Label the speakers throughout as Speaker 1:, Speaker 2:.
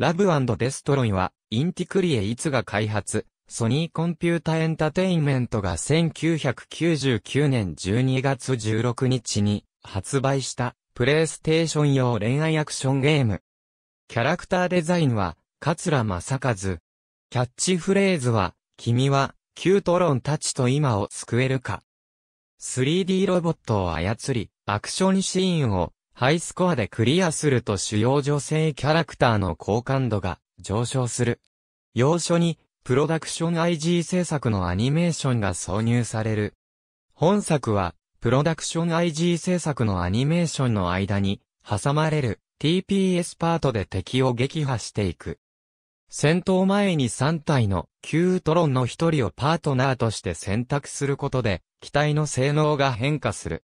Speaker 1: ラブデストロイは、インティクリエイツが開発、ソニーコンピュータエンタテインメントが1999年12月16日に発売したプレイステーション用恋愛アクションゲーム。キャラクターデザインは、桂正和。キャッチフレーズは、君は、キュートロンたちと今を救えるか。3D ロボットを操り、アクションシーンをハイスコアでクリアすると主要女性キャラクターの好感度が上昇する。要所に、プロダクション IG 制作のアニメーションが挿入される。本作は、プロダクション IG 制作のアニメーションの間に、挟まれる TPS パートで敵を撃破していく。戦闘前に3体の旧トロンの1人をパートナーとして選択することで、機体の性能が変化する。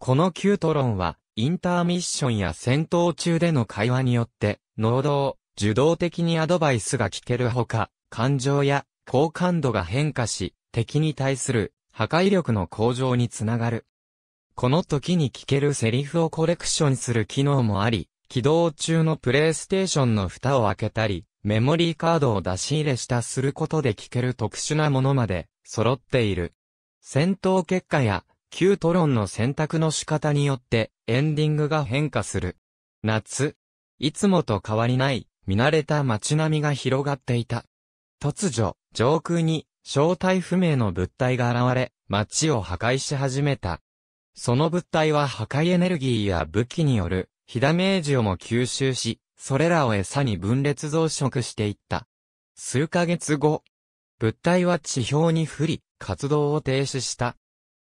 Speaker 1: このキュートロンは、インターミッションや戦闘中での会話によって、能動、受動的にアドバイスが聞けるほか、感情や好感度が変化し、敵に対する破壊力の向上につながる。この時に聞けるセリフをコレクションする機能もあり、起動中のプレイステーションの蓋を開けたり、メモリーカードを出し入れしたすることで聞ける特殊なものまで揃っている。戦闘結果や旧トロンの選択の仕方によってエンディングが変化する。夏。いつもと変わりない、見慣れた街並みが広がっていた。突如、上空に正体不明の物体が現れ、街を破壊し始めた。その物体は破壊エネルギーや武器による、火ダメージをも吸収し、それらを餌に分裂増殖していった。数ヶ月後、物体は地表に降り、活動を停止した。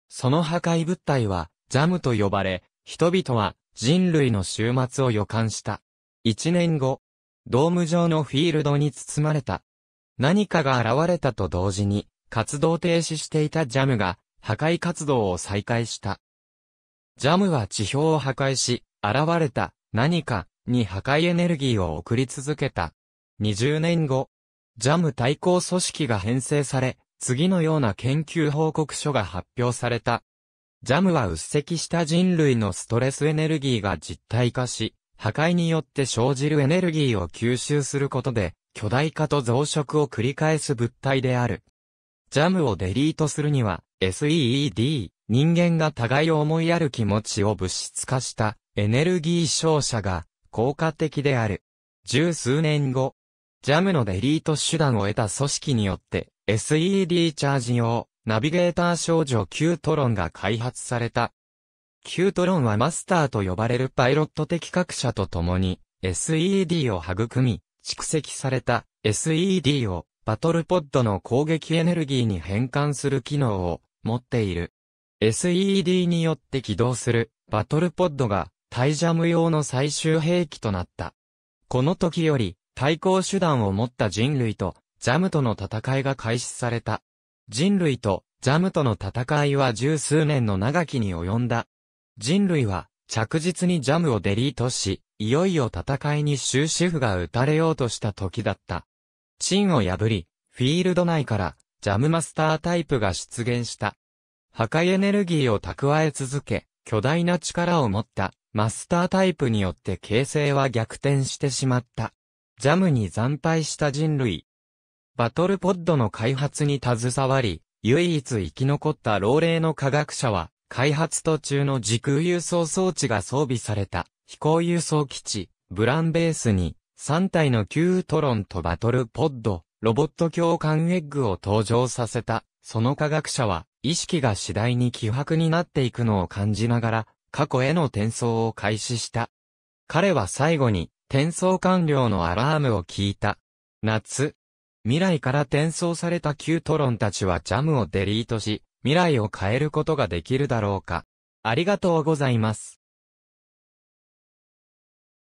Speaker 1: その破壊物体は、ジャムと呼ばれ、人々は人類の終末を予感した。一年後、ドーム状のフィールドに包まれた。何かが現れたと同時に、活動停止していたジャムが、破壊活動を再開した。ジャムは地表を破壊し、現れた何かに破壊エネルギーを送り続けた。20年後、ジャム対抗組織が編成され、次のような研究報告書が発表された。ジャムは鬱積した人類のストレスエネルギーが実体化し、破壊によって生じるエネルギーを吸収することで、巨大化と増殖を繰り返す物体である。ジャムをデリートするには、SEED、人間が互いを思いやる気持ちを物質化したエネルギー照射が効果的である。十数年後、ジャムのデリート手段を得た組織によって SED チャージ用、ナビゲーター少女キュートロンが開発された。キュートロンはマスターと呼ばれるパイロット的各社と共に、SED を育み、蓄積された SED をバトルポッドの攻撃エネルギーに変換する機能を持っている。SED によって起動するバトルポッドがタイジャム用の最終兵器となった。この時より対抗手段を持った人類とザムとの戦いが開始された。人類とザムとの戦いは十数年の長きに及んだ。人類は着実にジャムをデリートし、いよいよ戦いに終止符が打たれようとした時だった。チンを破り、フィールド内からジャムマスタータイプが出現した。破壊エネルギーを蓄え続け、巨大な力を持ったマスタータイプによって形勢は逆転してしまった。ジャムに惨敗した人類。バトルポッドの開発に携わり、唯一生き残った老齢の科学者は、開発途中の時空輸送装置が装備された飛行輸送基地、ブランベースに3体の旧トロンとバトルポッド、ロボット共感エッグを登場させた。その科学者は意識が次第に希薄になっていくのを感じながら過去への転送を開始した。彼は最後に転送完了のアラームを聞いた。夏、未来から転送されたートロンたちはジャムをデリートし、未来を変えることができるだろうか。ありがとうございます。